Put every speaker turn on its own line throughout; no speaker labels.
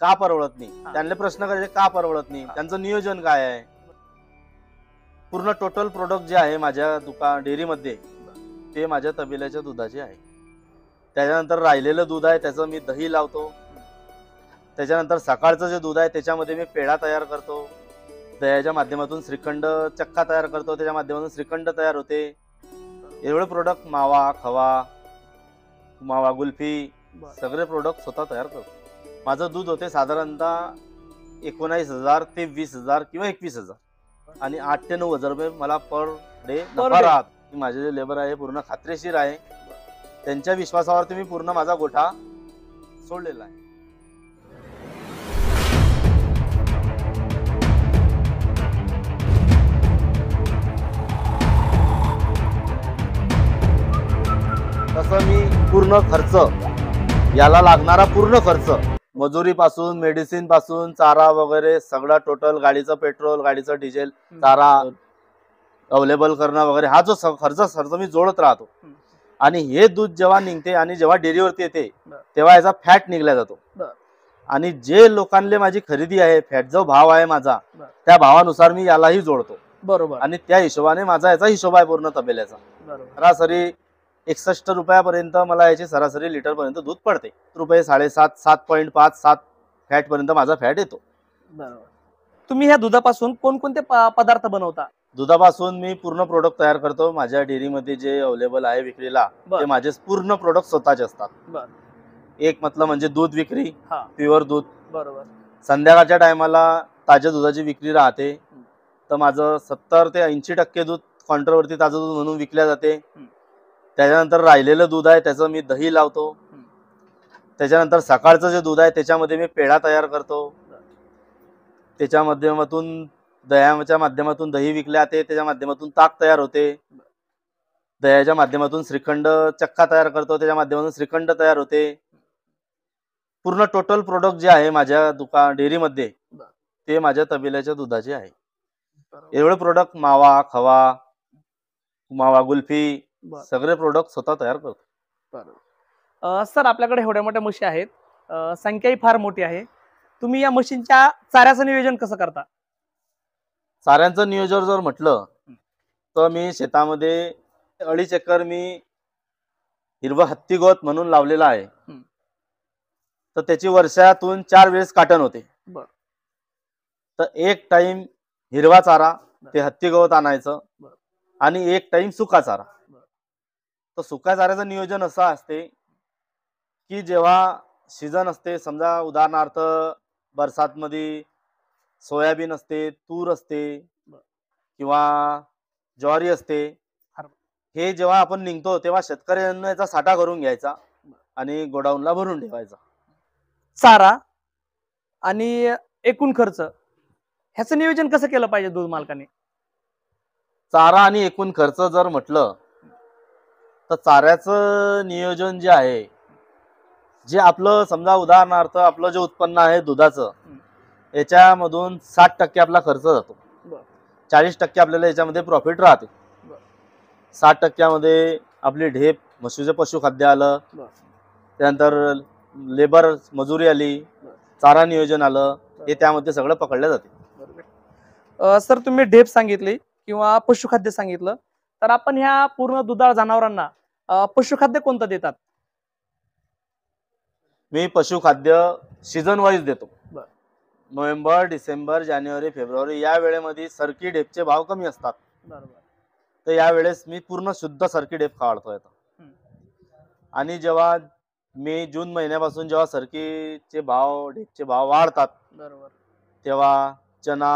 का परवडत नाही त्यांना प्रश्न करायचे का परवडत नाही त्यांचं नियोजन काय आहे पूर्ण टोटल प्रोडक्ट जे आहे माझ्या दुकान डेअरीमध्ये ते माझ्या तबेल्याच्या दुधाचे आहे त्याच्यानंतर राहिलेलं दूध आहे त्याचं मी दही लावतो त्याच्यानंतर सकाळचं जे दूध आहे त्याच्यामध्ये मी पेढा तयार करतो दह्याच्या माध्यमातून श्रीखंड चक्का तयार करतो त्याच्या माध्यमातून श्रीखंड तयार होते एवढे प्रोडक्ट मावा खवा मावा गुल्फी सगळे प्रोडक्ट स्वतः तयार करतो माझं दूध होते साधारणतः एकोणावीस हजार ते वीस हजार किंवा एकवीस हजार आणि आठ ते नऊ हजार रुपये मला पर डे राहत माझे जे लेबर आहे पूर्ण खात्रीशीर आहे त्यांच्या विश्वासावरती मी पूर्ण माझा गोठा सोडलेला आहे तसं मी पूर्ण खर्च याला लागणारा पूर्ण खर्च मजुरी पासून मेडिसिन पासून चारा वगैरे सगळा टोटल गाडीचं पेट्रोल गाडीचं डिझेल चारा अवेलेबल करणं वगैरे हा जो खर्च खर्च मी जोडत राहतो आणि हे दूध जेव्हा निघते आणि जेव्हा डेअरीवरती येते तेव्हा याचा फॅट निघला जातो आणि जे लोकांना माझी खरेदी आहे फॅट जो भाव आहे माझा त्या भावानुसार मी यालाही जोडतो बरोबर आणि त्या हिशोबाने माझा याचा हिशोब आहे पूर्ण तबेल्याचा सरासरी एकसष्ट रुपयापर्यंत मला याची सरासरी लिटरपर्यंत दूध पडते रुपये साडेसात सात पॉईंट पाच सात पर्यंत माझा फॅट येतो
तुम्ही ह्या दुधापासून कोणकोणते पदार्थ बनवता
दुधापासून मी पूर्ण प्रोडक्ट तयार करतो माझ्या डेअरीमध्ये जे अवेलेबल आहे विक्रीला ते माझे पूर्ण प्रोडक्ट स्वतःचे असतात एक मतलब म्हणजे दूध विक्री प्युअर दूध बरोबर संध्याकाळच्या टायमाला ताज्या दुधाची विक्री राहते तर माझं सत्तर ते ऐंशी टक्के दूध वरती ताजं दूध म्हणून विकल्या जाते त्याच्यानंतर राहिलेलं दूध आहे त्याचं मी दही लावतो त्याच्यानंतर सकाळचं जे दूध आहे त्याच्यामध्ये मी पेढा तयार करतो त्याच्या माध्यमातून दह्याच्या माध्यमातून दही विकले जाते त्याच्या माध्यमातून ताक तयार होते दह्याच्या माध्यमातून श्रीखंड चक्का तयार करतो त्याच्या माध्यमातून श्रीखंड तयार होते पूर्ण टोटल प्रोडक्ट जे आहे माझ्या दुकान डेअरीमध्ये ते माझ्या तबेल्याच्या दुधाचे आहे एवढे प्रोडक्ट मावा खवा मावा गुल्फी सगळे प्रोडक्ट स्वतः तयार
करतो सर आपल्याकडे एवढ्या मोठ्या मशी आहेत संख्या संख्याही फार मोठी आहे तुम्ही या मशीनच्या चाऱ्याचं नियोजन कसं करता
चाऱ्यांचं नियोजन जर म्हटलं तर मी शेतामध्ये अडीच एकर मी हत्ती हत्तीगोत म्हणून लावलेला आहे तर त्याची वर्षातून चार वेळेस काटन होते तर एक टाइम हिरवा चारा ते हत्ती हत्तीगवत आणायचं आणि एक टाइम सुका चारा तर सुक्या चाऱ्याचं नियोजन असं असते की जेव्हा सीजन असते समजा उदाहरणार्थ बरसातमध्ये सोयाबीन असते तूर असते किंवा ज्वारी असते हे जेव्हा आपण निघतो तेव्हा शेतकऱ्यांना याचा साठा करून घ्यायचा आणि गोडाऊनला भरून ठेवायचा
चारा आणि एकूण खर्च ह्याचं नियोजन कसं केलं पाहिजे दूध मालकाने चारा आणि एकूण खर्च जर म्हटलं तर चाऱ्याचं
नियोजन जे आहे जे आपलं समजा उदाहरणार्थ आपलं जे उत्पन्न आहे दुधाचं याच्यामधून साठ टक्के आपला खर्च जातो चाळीस टक्के आपल्याला याच्यामध्ये प्रॉफिट राहते साठ टक्क्यामध्ये आपली ढेप म्हशीचं पशुखाद्य आलं त्यानंतर लेबर मजुरी आली चारा नियोजन आलं हे त्यामध्ये सगळं पकडलं
जाते सर तुम्ही ढेप सांगितली किंवा पशुखाद्य सांगितलं तर आपण ह्या पूर्ण दुधाळ जनावरांना पशुखाद्य कोणतं देतात
मी पशुखाद्य सीझन वाईज देतो नोव्हेंबर डिसेंबर जानेवारी फेब्रुवारी या वेळेमध्ये सरकी डेपचे भाव कमी असतात बरोबर तर वेळेस मी पूर्ण शुद्ध सरकी डेप खाळतो येतो आणि जेव्हा मे जून महिन्यापासून जेव्हा सरकीचे भाव डेपचे भाव वाढतात बरोबर तेव्हा चना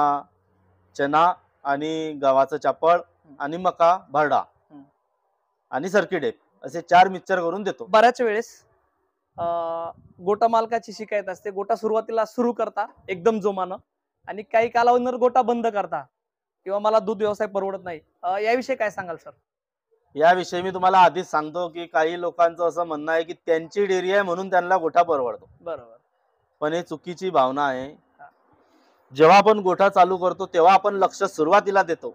चना आणि गव्हाचं चापळ आणि मका भरडा आणि सर्किट एक असे चार मिक्सर
करून देतो बऱ्याच वेळेस गोटा मालकाची शिकायत असते गोटा सुरुवातीला सुरू करता एकदम जोमानं आणि काही कालावधीनंतर गोटा बंद करता किंवा मला दूध व्यवसाय परवडत नाही याविषयी काय सांगाल सर
याविषयी मी तुम्हाला आधीच सांगतो की काही लोकांचं असं म्हणणं आहे की त्यांची डेअरी आहे म्हणून त्यांना गोठा परवडतो बरोबर पण हे चुकीची भावना आहे जेव्हा आपण गोठा चालू करतो तेव्हा आपण लक्ष सुरुवातीला देतो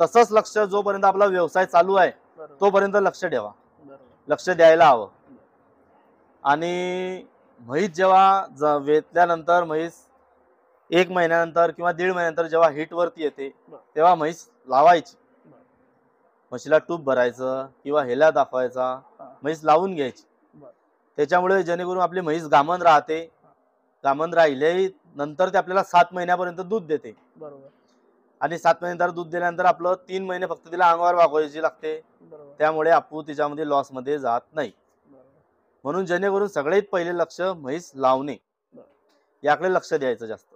तसंच लक्ष जोपर्यंत आपला व्यवसाय चालू आहे तोपर्यंत लक्ष ठेवा लक्ष द्यायला हवं आणि म्हैस जेव्हा वेतल्यानंतर म्हैस एक महिन्यानंतर किंवा दीड महिन्यानंतर जेव्हा वरती येते तेव्हा म्हैस लावायची म्हशीला टूप भरायचं किंवा हेला दाखवायचा म्हैस लावून घ्यायची त्याच्यामुळे जेणेकरून आपली म्हैस गामन राहते गामन राहिले नंतर ते आपल्याला सात महिन्यापर्यंत दूध देते बरोबर आणि सात महिने दूध दिल्यानंतर आपलं तीन महिने फक्त तिला अंगावर वागवायची लागते त्यामुळे आपू तिच्यामध्ये मध्ये जात नाही म्हणून जेणेकरून सगळ्यात पहिले लक्ष म्हैस लावणे याकडे लक्ष द्यायचं जास्त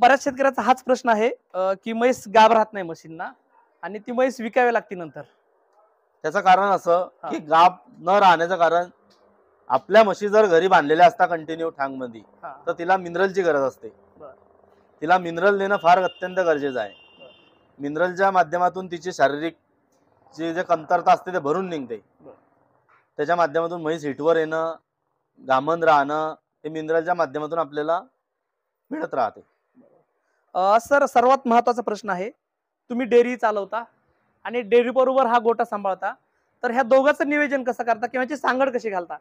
बऱ्याच शेतकऱ्याचा हाच प्रश्न आहे की म्हैस गाब राहत नाही मशीनना आणि ती म्हैस विकावी लागते नंतर त्याचं कारण असं की गाब न
राहण्याचं कारण आपल्या म्हशी जर घरी बांधलेल्या असता कंटिन्यू ठांग मध्ये तर तिला मिनरलची गरज असते तिला मिनरल देणं फार अत्यंत गरजेचं आहे मिनरलच्या माध्यमातून तिची शारीरिक जी जे कमतरता असते ते भरून निघते त्याच्या माध्यमातून म्हैस हिटवर येणं गामन राहणं हे मिनरलच्या माध्यमातून आपल्याला
मिळत राहते सर सर्वात महत्वाचा प्रश्न आहे तुम्ही डेअरी चालवता आणि डेअरी बरोबर हा गोटा सांभाळता तर ह्या दोघांचं नियोजन कसं करता किंवा सांगड कशी घालता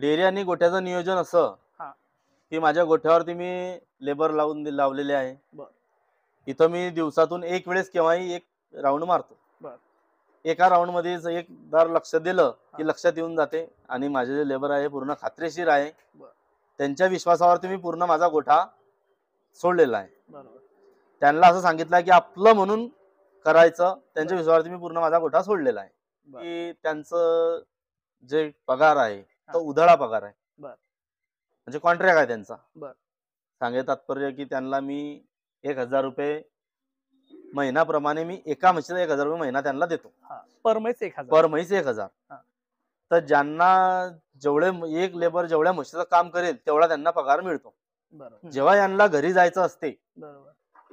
डेअरी आणि गोठ्याचं नियोजन असं की माझ्या गोठ्यावरती मी लेबर लावून लावलेले आहे इथं मी दिवसातून एक वेळेस केव्हाही एक राऊंड मारतो एका राऊंड मध्ये एक दार लक्ष दिलं की लक्षात येऊन जाते आणि माझे जे लेबर आहे पूर्ण खात्रीशीर आहे त्यांच्या विश्वासावरती मी पूर्ण माझा गोठा सोडलेला आहे त्यांना असं सांगितलं की आपलं म्हणून करायचं त्यांच्या विश्वासावरती मी पूर्ण माझा गोठा सोडलेला आहे की त्यांचं जे पगार आहे तो उधळा पगार आहे
म्हणजे
कॉन्ट्रॅक्ट आहे त्यांचा सांगे तात्पर्य की त्यांना मी एक हजार रुपये महिनाप्रमाणे मी एका म्हशीचा एक हजार रुपये महिना त्यांना देतो
पर महिस एक हजार पर
महिस एक हजार तर ज्यांना जेवढे एक लेबर जेवढ्या म्हशीचं काम करेल तेवढा त्यांना पगार मिळतो जेव्हा यांना घरी जायचं असते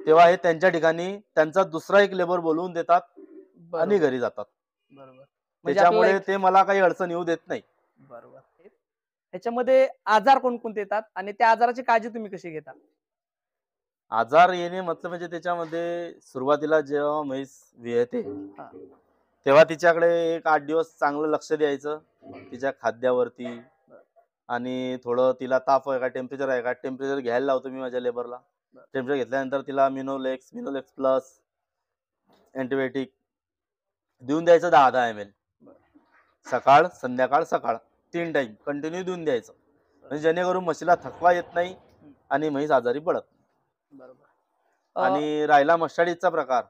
तेव्हा हे त्यांच्या ठिकाणी त्यांचा दुसरा एक लेबर बोलवून
देतात आणि घरी जातात म्हणजे त्याच्यामुळे
ते मला काही अडचण येऊ देत नाही
बरोबर ह्याच्यामध्ये आजार कोण येतात आणि त्या आजाराची काळजी तुम्ही कशी घेता
आजार येणे मतलब म्हणजे त्याच्यामध्ये सुरुवातीला जेव्हा म्हैस येते तेव्हा तिच्याकडे एक आठ दिवस चांगलं लक्ष द्यायचं तिच्या खाद्यावरती आणि थोडं तिला ताप आहे का टेम्परेचर आहे का टेम्परेचर घ्यायला लावतो मी माझ्या लेबरला टेम्परेचर घेतल्यानंतर तिला मिनोलेक्स मिनोलेक्स प्लस अँटीबायोटिक देऊन द्यायचं दहा दहा एम एल सकाळ संध्याकाळ सकाळ तीन टाइम कंटिन्यू देऊन द्यायचं म्हणजे जेणेकरून म्हशीला थकवा येत नाही आणि म्हैस आजारी पडत आणि राहिला मशाडीचा प्रकार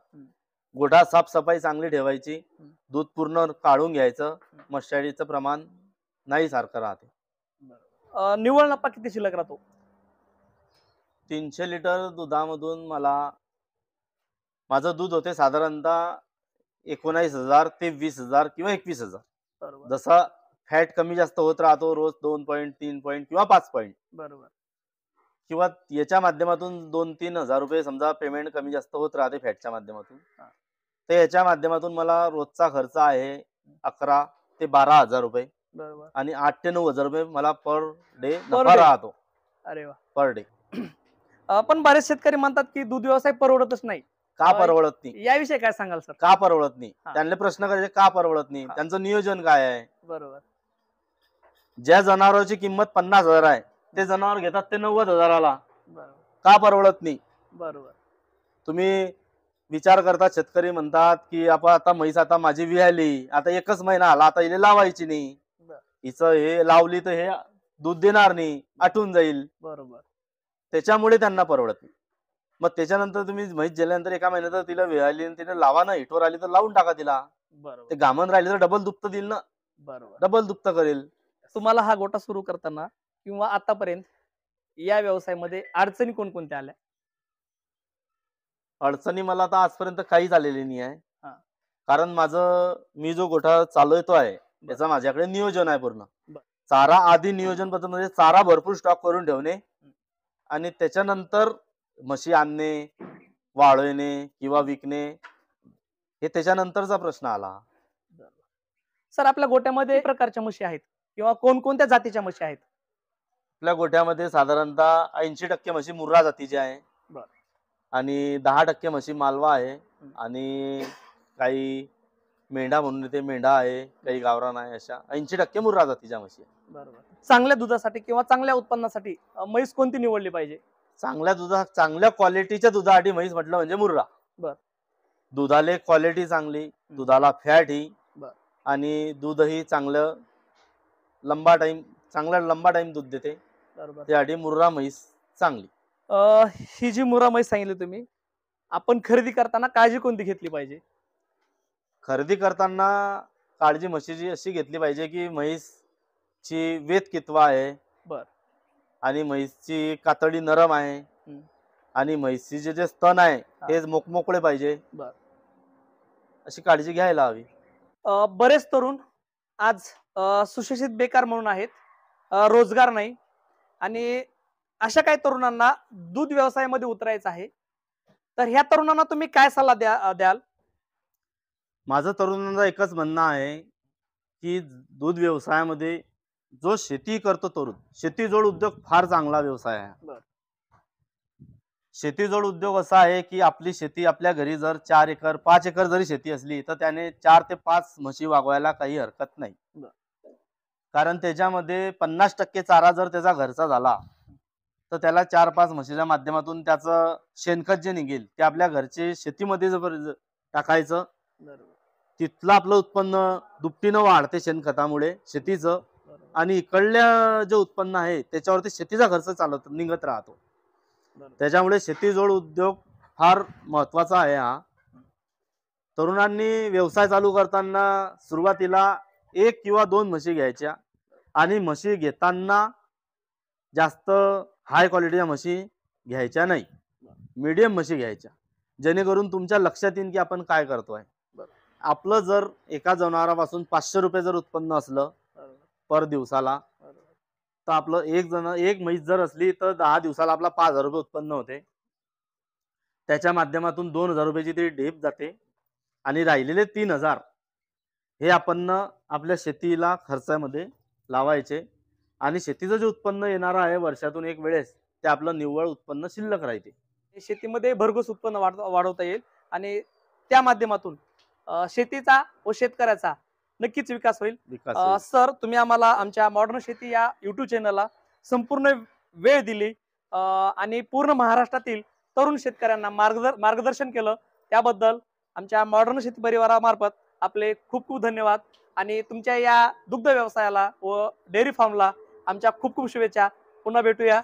गोठा साफसफाई चांगली ठेवायची दूध पूर्ण काढून घ्यायचं मस्टाडीचं प्रमाण नाही सारखं राहते
निवळ नफा किती
शिल्लक राहतो तीनशे लिटर दुधामधून मला माझं दूध होते साधारणतः एकोणास हजार ते वीस हजार किंवा एकवीस हजार जसा फॅट कमी जास्त होत राहतो रोज दोन पॉईंट तीन पॉईंट किंवा पाच पॉईंट बरोबर किंवा याच्या माध्यमातून दोन तीन हजार रुपये समजा पेमेंट कमी जास्त होत राहते फॅटच्या माध्यमातून तर याच्या माध्यमातून मला रोजचा खर्च आहे अकरा ते बारा हजार रुपये आणि आठ ते नऊ हजार रुपये मला पर डे नफा राहतो अरे वा पर डे
पण बरेच शेतकरी म्हणतात की दूध व्यवसाय परवडतच नाही का परवडत
नाही याविषयी काय सांगाल सर का परवडत नाही त्यांना प्रश्न करायचे का परवडत नाही त्यांचं नियोजन काय आहे बरोबर ज्या जनावरांची किंमत पन्नास हजार आहे ते जनावर घेतात ते नव्वद हजाराला का परवडत नाही बरोबर तुम्ही विचार करता शेतकरी म्हणतात की आपण आता म्हैस आता माझी विहाली आता एकच महिना आला आता हिला लावायची नाही हिच हिचं हे लावली तर हे दूध देणार नाही आठून जाईल बरोबर त्याच्यामुळे त्यांना परवडत नाही मग त्याच्यानंतर तुम्ही म्हैस गेल्यानंतर एका महिन्यात तिला विहाली आणि तिला लावा ना हिटवर आली तर लावून टाका तिला
ते गामन तर डबल दुप्त देईल ना बरोबर डबल दुप्त करेल तुम्हाला हा गोटा सुरू करताना किंवा आतापर्यंत या व्यवसायामध्ये अडचणी कोणकोणत्या आल्या
अडचणी मला आता आजपर्यंत काहीच आलेली नाही आहे कारण माझं मी जो गोठा चालवतो आहे त्याचा माझ्याकडे नियोजन आहे पूर्ण चारा आधी नियोजन पद्धत म्हणजे चारा भरपूर स्टॉक करून ठेवणे आणि त्याच्यानंतर म्हशी आणणे वाळवणे किंवा विकणे हे त्याच्यानंतरचा प्रश्न आला
सर आपल्या गोट्यामध्ये प्रकारच्या म्हशी आहेत किंवा कोणकोणत्या जातीच्या म्हशी आहेत
आपल्या गोठ्यामध्ये साधारणतः ऐंशी टक्के म्हशी मुर्रा जातीची आहे आणि दहा टक्के म्हशी मालवा आहे आणि काही मेंढा म्हणून ते मेंढा आहे काही गावरान आहे अशा ऐंशी टक्के मुर्रा जातीच्या म्हशी
बरोबर चांगल्या दुधासाठी किंवा चांगल्या उत्पन्नासाठी
म्हैस कोणती निवडली पाहिजे चांगल्या दुधा चांगल्या क्वालिटीच्या दुधासाठी म्हैस म्हटलं म्हणजे मुर्रा बर. दुधाले क्वालिटी चांगली दुधाला फॅट ही आणि आणि दूधही चांगलं लंबा टाइम चांगला लंबा टाइम दूध देते
त्यासाठी मुर्रा म्हैस चांगली ही जी मुर्रा म्हैस सांगितली तुम्ही आपण खरेदी करताना काळजी कोणती घेतली पाहिजे
खरेदी करताना
काळजी म्हशीची
अशी घेतली पाहिजे की म्हैस ची वेत कितवा आहे बर. आणि म्हैसची कातडी नरम आहे आणि म्हैसीचे जे स्तन आहे ते मोकमोकळे पाहिजे बर. अशी काळजी घ्यायला हवी
बरेच तरुण आज सुशिक्षित बेकार म्हणून आहेत रोजगार नाही आणि अशा काही तरुणांना दूध व्यवसायामध्ये उतरायचं आहे तर ह्या तरुणांना तुम्ही काय सल्ला द्या द्याल
माझं तरुणांना एकच म्हणणं आहे की दूध व्यवसायामध्ये जो शेती करतो तरुण शेतीजोड उद्योग फार चांगला व्यवसाय आहे शेतीजोड उद्योग असा आहे की आपली शेती आपल्या घरी जर चार एकर पाच एकर जरी शेती असली तर त्याने चार ते पाच म्हशी वागवायला काही हरकत नाही कारण त्याच्यामध्ये पन्नास टक्के चारा जर त्याचा घरचा झाला तर त्याला चार पाच म्हशीच्या माध्यमातून त्याचं शेणखत जे निघेल ते आपल्या घरचे शेतीमध्ये जर टाकायचं तिथलं आपलं उत्पन्न दुपटीनं वाढते शेणखतामुळे शेतीचं आणि इकडल्या जे उत्पन्न आहे त्याच्यावरती शेतीचा खर्च चालत निघत राहतो त्याच्यामुळे शेतीजोड उद्योग फार महत्वाचा आहे हा तरुणांनी व्यवसाय चालू करताना सुरुवातीला एक किंवा दोन म्हशी घ्यायच्या आणि म्हशी घेताना जास्त हाय क्वालिटीच्या म्हशी घ्यायच्या नाही मीडियम म्हशी घ्यायच्या जेणेकरून तुमच्या लक्षात येईल की आपण काय करतोय आपलं जर एका जनावरापासून पाचशे रुपये जर उत्पन्न असलं पर दिवसाला तर आपलं एक जण एक म्हैस जर असली तर दहा दिवसाला आपला पाच हजार रुपये उत्पन्न होते त्याच्या माध्यमातून दोन हजार रुपयाची ती ढेप जाते आणि राहिलेले तीन हजार हे आपण आपल्या शेतीला खर्चामध्ये लावायचे आणि शेतीचं जे उत्पन्न येणार आहे वर्षातून एक
वेळेस ते आपलं निव्वळ उत्पन्न शिल्लक राहते शेतीमध्ये भरघोस उत्पन्न वाढवता येईल आणि त्या माध्यमातून शेतीचा व शेतकऱ्याचा नक्कीच विकास होईल सर तुम्ही आम्हाला आमच्या मॉडर्न शेती या युट्यूब चॅनलला संपूर्ण वेळ दिली आणि पूर्ण महाराष्ट्रातील तरुण शेतकऱ्यांना मार्गदर मार्गदर्शन केलं त्याबद्दल आमच्या मॉडर्न शेती परिवारामार्फत आपले खूप खूप धन्यवाद आणि तुमच्या या दुग्ध व्यवसायाला व डेअरी फार्मला आमच्या खूप खूप शुभेच्छा पुन्हा भेटूया